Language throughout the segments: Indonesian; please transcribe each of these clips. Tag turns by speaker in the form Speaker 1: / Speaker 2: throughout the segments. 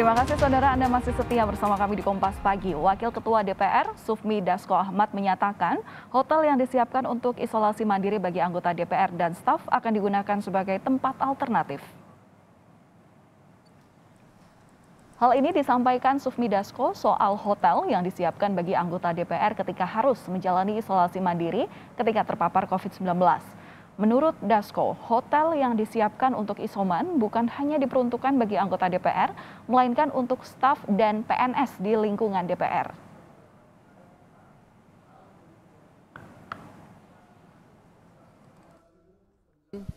Speaker 1: Terima kasih saudara Anda masih setia bersama kami di Kompas Pagi. Wakil Ketua DPR Sufmi Dasko Ahmad menyatakan hotel yang disiapkan untuk isolasi mandiri bagi anggota DPR dan staf akan digunakan sebagai tempat alternatif. Hal ini disampaikan Sufmi Dasko soal hotel yang disiapkan bagi anggota DPR ketika harus menjalani isolasi mandiri ketika terpapar COVID-19. Menurut Dasko, hotel yang disiapkan untuk isoman bukan hanya diperuntukkan bagi anggota DPR, melainkan untuk staf dan PNS di lingkungan DPR.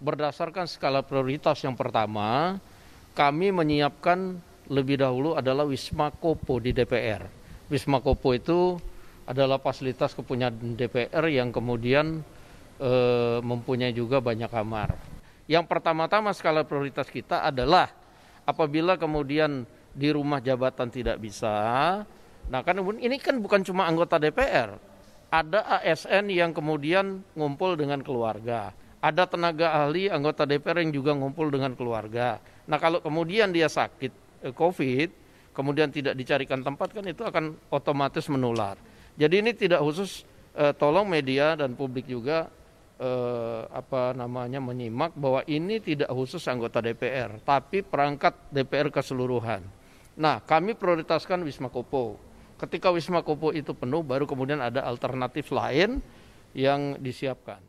Speaker 2: Berdasarkan skala prioritas yang pertama, kami menyiapkan lebih dahulu adalah Wisma Kopo di DPR. Wisma Kopo itu adalah fasilitas kepunyaan DPR yang kemudian eh, mempunyai juga banyak kamar. Yang pertama-tama skala prioritas kita adalah apabila kemudian di rumah jabatan tidak bisa, nah kan ini kan bukan cuma anggota DPR, ada ASN yang kemudian ngumpul dengan keluarga. Ada tenaga ahli anggota DPR yang juga ngumpul dengan keluarga. Nah, kalau kemudian dia sakit eh, COVID, kemudian tidak dicarikan tempat kan itu akan otomatis menular. Jadi ini tidak khusus eh, tolong media dan publik juga eh, apa namanya menyimak bahwa ini tidak khusus anggota DPR, tapi perangkat DPR keseluruhan. Nah, kami prioritaskan Wisma Kopo. Ketika Wisma Kopo itu penuh, baru kemudian ada alternatif lain yang disiapkan.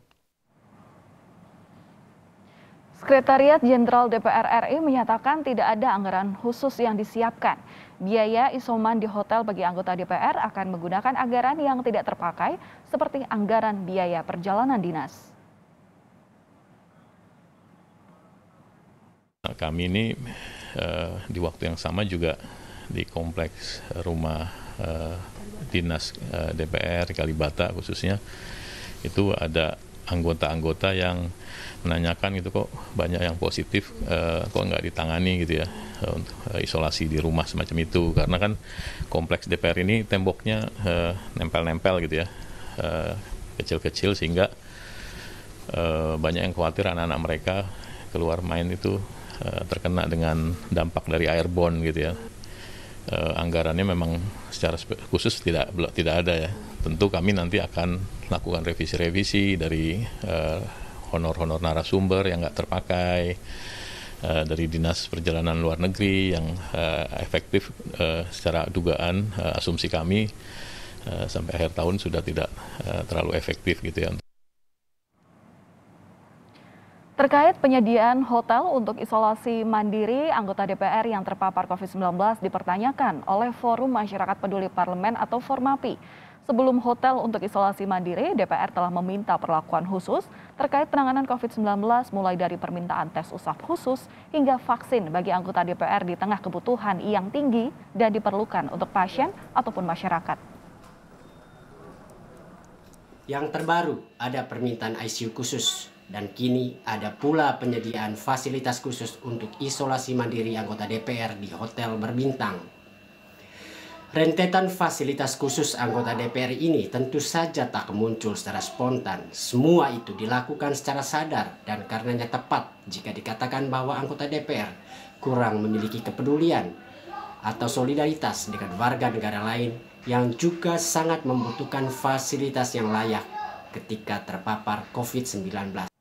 Speaker 1: Sekretariat Jenderal DPR RI menyatakan tidak ada anggaran khusus yang disiapkan. Biaya isoman di hotel bagi anggota DPR akan menggunakan anggaran yang tidak terpakai seperti anggaran biaya perjalanan dinas.
Speaker 3: Kami ini eh, di waktu yang sama juga di kompleks rumah eh, dinas eh, DPR Kalibata khususnya itu ada anggota-anggota yang menanyakan gitu kok banyak yang positif uh, kok nggak ditangani gitu ya eh, untuk uh, isolasi di rumah semacam itu karena kan kompleks DPR ini temboknya nempel nempel-nempel gitu ya kecil-kecil sehingga banyak yang khawatir anak-anak mereka keluar main itu terkena dengan dampak dari airborne gitu ya anggarannya memang secara khusus tidak tidak ada ya tentu kami nanti akan lakukan revisi-revisi dari eh, honor-honor uh, narasumber yang nggak terpakai, uh, dari dinas perjalanan luar negeri yang uh, efektif secara dugaan asumsi kami sampai akhir tahun sudah tidak terlalu efektif gitu ya.
Speaker 1: Terkait penyediaan hotel untuk isolasi mandiri, anggota DPR yang terpapar COVID-19 dipertanyakan oleh Forum Masyarakat Peduli Parlemen atau Formapi. Sebelum hotel untuk isolasi mandiri, DPR telah meminta perlakuan khusus terkait penanganan COVID-19 mulai dari permintaan tes usap khusus hingga vaksin bagi anggota DPR di tengah kebutuhan yang tinggi dan diperlukan untuk pasien ataupun masyarakat.
Speaker 4: Yang terbaru ada permintaan ICU khusus dan kini ada pula penyediaan fasilitas khusus untuk isolasi mandiri anggota DPR di hotel berbintang Rentetan fasilitas khusus anggota DPR ini tentu saja tak muncul secara spontan. Semua itu dilakukan secara sadar dan karenanya tepat jika dikatakan bahwa anggota DPR kurang memiliki kepedulian atau solidaritas dengan warga negara lain yang juga sangat membutuhkan fasilitas yang layak ketika terpapar COVID-19.